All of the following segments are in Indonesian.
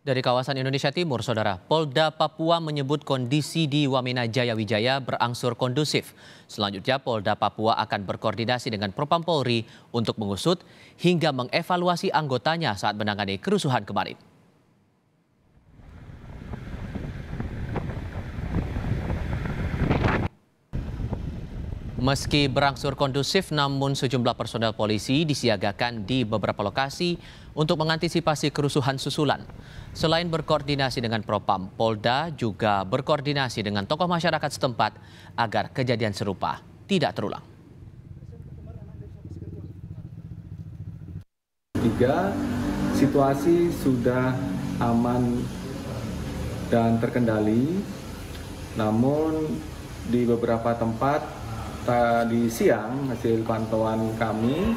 Dari kawasan Indonesia Timur, Saudara, Polda Papua menyebut kondisi di Wamena Jaya Wijaya berangsur kondusif. Selanjutnya, Polda Papua akan berkoordinasi dengan Propam Polri untuk mengusut hingga mengevaluasi anggotanya saat menangani kerusuhan kemarin. Meski berangsur kondusif, namun sejumlah personel polisi disiagakan di beberapa lokasi untuk mengantisipasi kerusuhan susulan. Selain berkoordinasi dengan Propam, Polda juga berkoordinasi dengan tokoh masyarakat setempat agar kejadian serupa tidak terulang. Tiga, situasi sudah aman dan terkendali, namun di beberapa tempat tadi siang hasil pantauan kami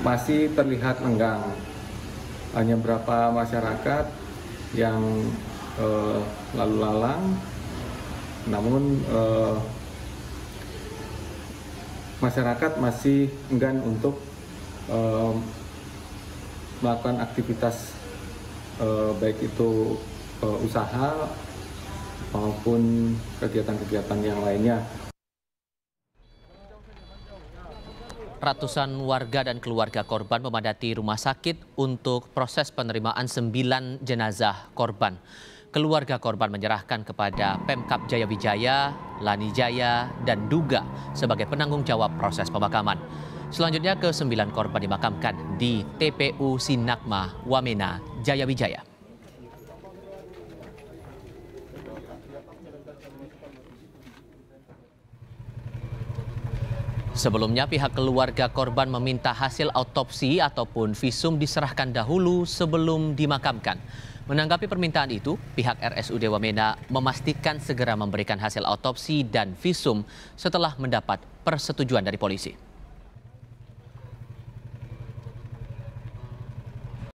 masih terlihat lenggang Hanya beberapa masyarakat yang eh, lalu lalang, namun eh, masyarakat masih enggan untuk eh, melakukan aktivitas eh, baik itu eh, usaha maupun kegiatan-kegiatan yang lainnya. Ratusan warga dan keluarga korban memadati rumah sakit untuk proses penerimaan sembilan jenazah korban. Keluarga korban menyerahkan kepada Pemkap Jayawijaya, Lanijaya Lani Jaya, dan Duga sebagai penanggung jawab proses pemakaman. Selanjutnya ke sembilan korban dimakamkan di TPU Sinakma, Wamena, Jayawijaya. Sebelumnya pihak keluarga korban meminta hasil autopsi ataupun visum diserahkan dahulu sebelum dimakamkan. Menanggapi permintaan itu, pihak RSUD Wamena memastikan segera memberikan hasil autopsi dan visum setelah mendapat persetujuan dari polisi.